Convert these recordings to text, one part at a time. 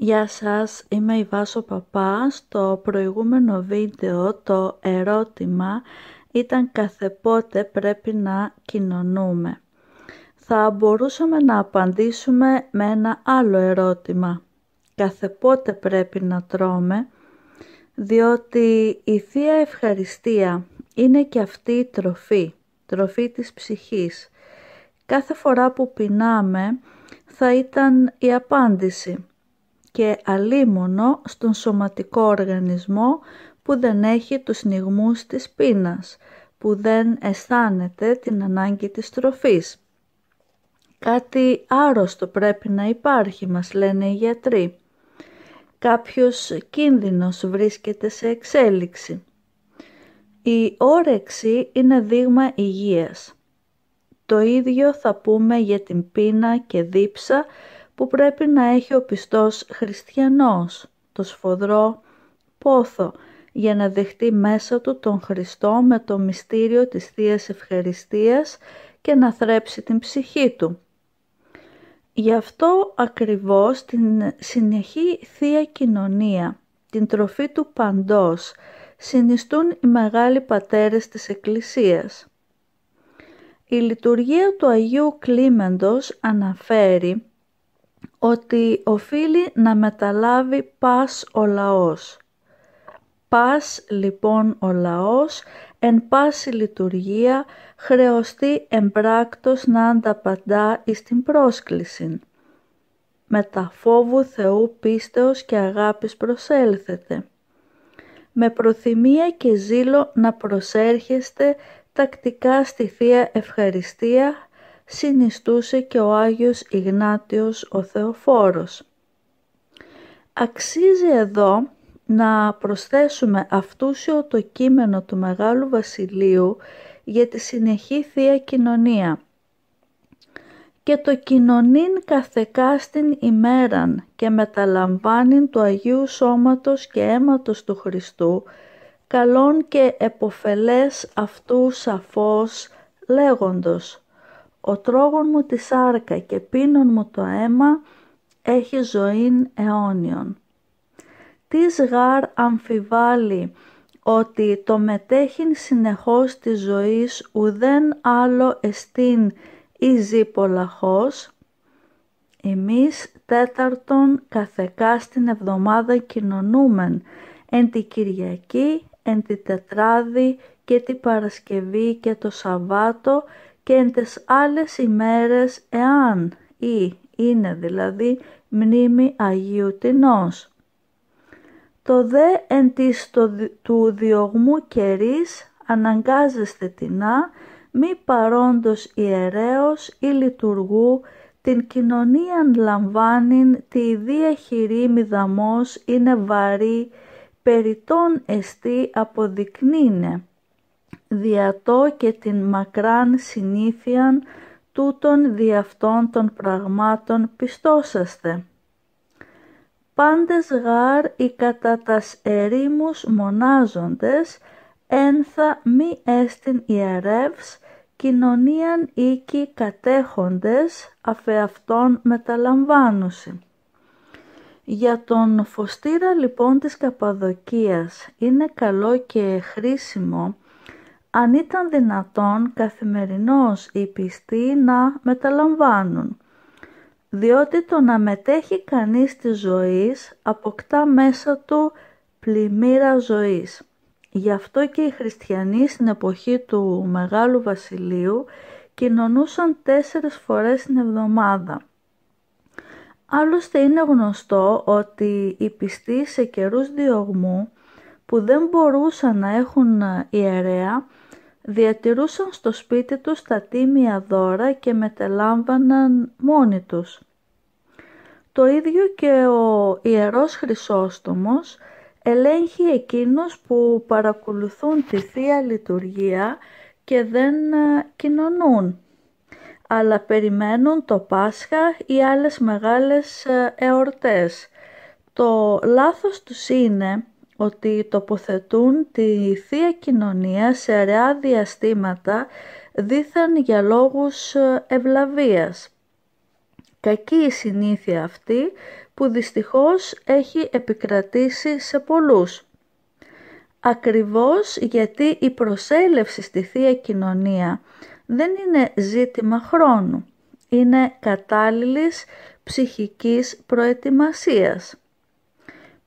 Γεια σας, είμαι η Βάσο Παπά. Στο προηγούμενο βίντεο το ερώτημα ήταν καθεπότε πρέπει να κοινωνούμε. Θα μπορούσαμε να απαντήσουμε με ένα άλλο ερώτημα. Καθεπότε πρέπει να τρώμε, διότι η Θεία Ευχαριστία είναι και αυτή η τροφή, τροφή της ψυχής. Κάθε φορά που πεινάμε θα ήταν η απάντηση και αλίμονο στον σωματικό οργανισμό που δεν έχει τους νιγμούς της πείνας, που δεν αισθάνεται την ανάγκη της τροφής. Κάτι άρρωστο πρέπει να υπάρχει, μας λένε οι γιατροί. Κάποιος κίνδυνος βρίσκεται σε εξέλιξη. Η όρεξη είναι δείγμα υγείας. Το ίδιο θα πούμε για την πείνα και δίψα που πρέπει να έχει ο πιστός χριστιανός, το σφοδρό πόθο, για να δεχτεί μέσα του τον Χριστό με το μυστήριο της Θείας Ευχαριστίας και να θρέψει την ψυχή του. Γι' αυτό ακριβώς την συνεχή Θεία Κοινωνία, την τροφή του παντός, συνιστούν οι μεγάλοι πατέρες της Εκκλησίας. Η λειτουργία του Αγίου Κλίμεντος αναφέρει ότι οφείλει να μεταλάβει πας ο λαός. Πας λοιπόν ο λαός εν πάση λειτουργία χρεωστεί εμπράκτος να ανταπαντά εις την πρόσκληση. Με τα φόβου Θεού πίστεως και αγάπης προσέλθετε. Με προθυμία και ζήλο να προσέρχεστε τακτικά στη Θεία Ευχαριστία συνιστούσε και ο Άγιος Ιγνάτιος ο Θεοφόρος. Αξίζει εδώ να προσθέσουμε αυτούσιο το κείμενο του Μεγάλου Βασιλείου για τη συνεχή Θεία Κοινωνία και το κοινωνήν καθεκάστην ημέραν και μεταλαμβάνειν του Αγίου Σώματος και Αίματος του Χριστού, καλόν και εποφελές αυτού σαφώς λέγοντος. Ο τρόγων μου τη σάρκα και πίνων μου το αίμα έχει ζωήν αιώνιον. Τις γάρ αμφιβάλλει ότι το μετέχειν συνεχώς της ζωής ουδέν άλλο εστίν ή ζει πολλαχώς. Εμείς τέταρτον καθεκά στην εβδομάδα κοινωνούμεν εν τη Κυριακή, εν τη Τετράδη και τη Παρασκευή και το Σαββάτο και εν τες άλλες ημέρες εάν ή είναι δηλαδή μνήμη Αγίου Τινός. Το δε εν της του διωγμού κερίς αναγκάζεστε τεινά μη παρόντος ιερέως ή λειτουργού την κοινωνίαν λαμβάνειν τη δία χειρή μηδαμός είναι βαρύ περιτών εστί αποδεικνύνε» διατό και την μακράν συνήθειαν τούτων δι' αυτών των πραγμάτων πιστώσαστε. Πάντες γάρ οι κατά τας ερήμους μονάζοντες, ένθα μη έστιν ιερεύς, κοινωνίαν οίκοι κατέχοντες, αφεαυτών μεταλαμβάνωση. μεταλαμβάνουσι. Για τον φωστήρα λοιπόν της Καπαδοκίας είναι καλό και χρήσιμο αν ήταν δυνατόν καθημερινώς οι πιστοί να μεταλαμβάνουν, διότι το να μετέχει κανείς της ζωής αποκτά μέσα του πλημμύρα ζωής. Γι' αυτό και οι χριστιανοί στην εποχή του Μεγάλου Βασιλείου κοινωνούσαν τέσσερις φορές την εβδομάδα. Άλλωστε είναι γνωστό ότι οι πιστοί σε καιρούς διωγμού που δεν μπορούσαν να έχουν ιερέα διατηρούσαν στο σπίτι τους τα τίμια δώρα και μετελάμβαναν μόνοι τους. Το ίδιο και ο Ιερός Χρυσόστομος ελέγχει εκείνους που παρακολουθούν τη Θεία Λειτουργία και δεν ε, κοινωνούν, αλλά περιμένουν το Πάσχα ή άλλες μεγάλες ε, εορτές. Το λάθος τους είναι ότι τοποθετούν τη Θεία Κοινωνία σε αραιά διαστήματα δήθεν για λόγους ε, ευλαβίας. Κακή η συνήθεια αυτή που δυστυχώς έχει επικρατήσει σε πολλούς. Ακριβώς γιατί η προσέλευση στη Θεία Κοινωνία δεν είναι ζήτημα χρόνου, είναι κατάλληλης ψυχικής προετοιμασίας.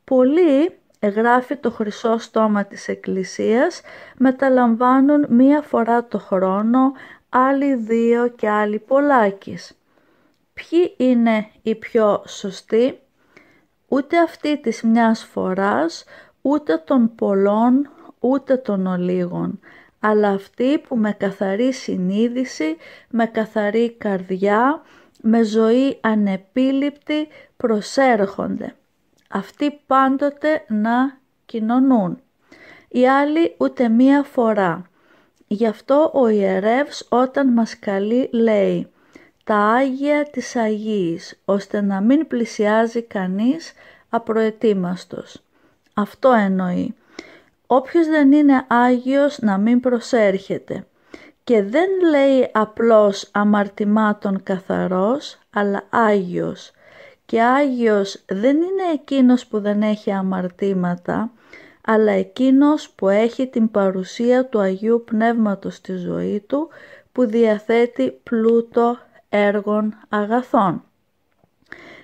Πολλοί Εγγράφει το χρυσό στόμα της Εκκλησίας, μεταλαμβάνουν μία φορά το χρόνο, άλλοι δύο και άλλοι πολλάκις. Ποιοι είναι οι πιο σωστοί, ούτε αυτή της μιας φοράς, ούτε των πολλών, ούτε των ολίγων, αλλά αυτή που με καθαρή συνείδηση, με καθαρή καρδιά, με ζωή ανεπίληπτη προσέρχονται αυτοί πάντοτε να κοινωνούν. Οι άλλοι ούτε μία φορά. Γι' αυτό ο ιερεύς όταν μας καλεί λέει «Τα Άγια της Αγίας, ώστε να μην πλησιάζει κανείς απροετοίμαστος». Αυτό εννοεί. Όποιος δεν είναι Άγιος να μην προσέρχεται. Και δεν λέει απλώς αμαρτημάτων καθαρός, αλλά Άγιος και Άγιος δεν είναι εκείνος που δεν έχει αμαρτήματα, αλλά εκείνος που έχει την παρουσία του Αγίου Πνεύματος στη ζωή του, που διαθέτει πλούτο έργων αγαθών.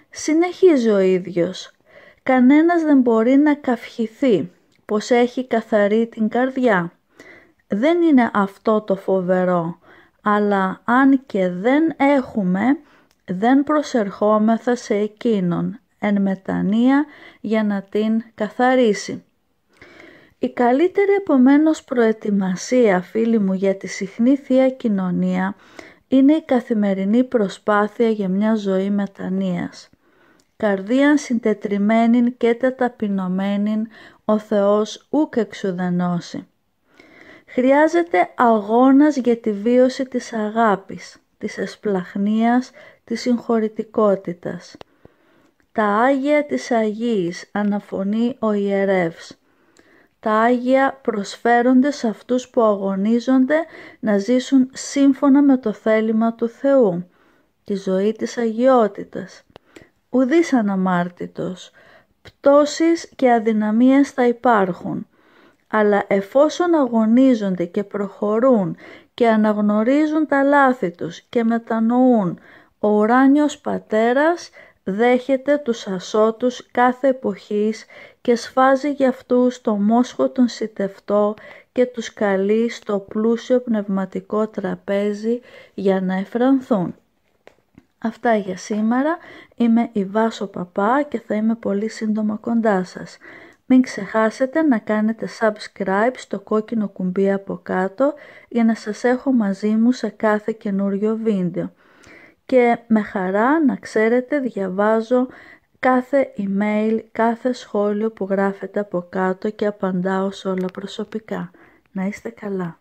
Συνεχίζει ο ίδιος. Κανένας δεν μπορεί να καυχηθεί πως έχει καθαρή την καρδιά. Δεν είναι αυτό το φοβερό, αλλά αν και δεν έχουμε, δεν προσερχόμεθα σε εκείνον εν μετανία για να την καθαρίσει. Η καλύτερη επομένως προετοιμασία φίλοι μου για τη συχνή Θεία Κοινωνία είναι η καθημερινή προσπάθεια για μια ζωή μετανοίας. Καρδίαν συντετριμένην και ταπεινωμένην ο Θεός ούκ εξουδενώσει. Χρειάζεται αγώνας για τη βίωση της αγάπης, της εσπλαχνίας της συγχωρητικότητας. Τα Άγια της Αγίας αναφωνεί ο ιερεύς. Τα Άγια προσφέρονται σε αυτούς που αγωνίζονται να ζήσουν σύμφωνα με το θέλημα του Θεού, τη ζωή της αγιότητας. Ουδής αναμάρτητος, πτώσεις και αδυναμίες θα υπάρχουν, αλλά εφόσον αγωνίζονται και προχωρούν και αναγνωρίζουν τα λάθη τους και μετανοούν ο ουράνιος πατέρας δέχεται τους ασώτους κάθε εποχής και σφάζει για αυτούς το μόσχο των σιτευτό και τους καλεί στο πλούσιο πνευματικό τραπέζι για να εφρανθούν. Αυτά για σήμερα. Είμαι η Βάσο Παπά και θα είμαι πολύ σύντομα κοντά σας. Μην ξεχάσετε να κάνετε subscribe στο κόκκινο κουμπί από κάτω για να σας έχω μαζί μου σε κάθε καινούριο βίντεο και με χαρά να ξέρετε διαβάζω κάθε email, κάθε σχόλιο που γράφετε από κάτω και απαντάω σε όλα προσωπικά. Να είστε καλά.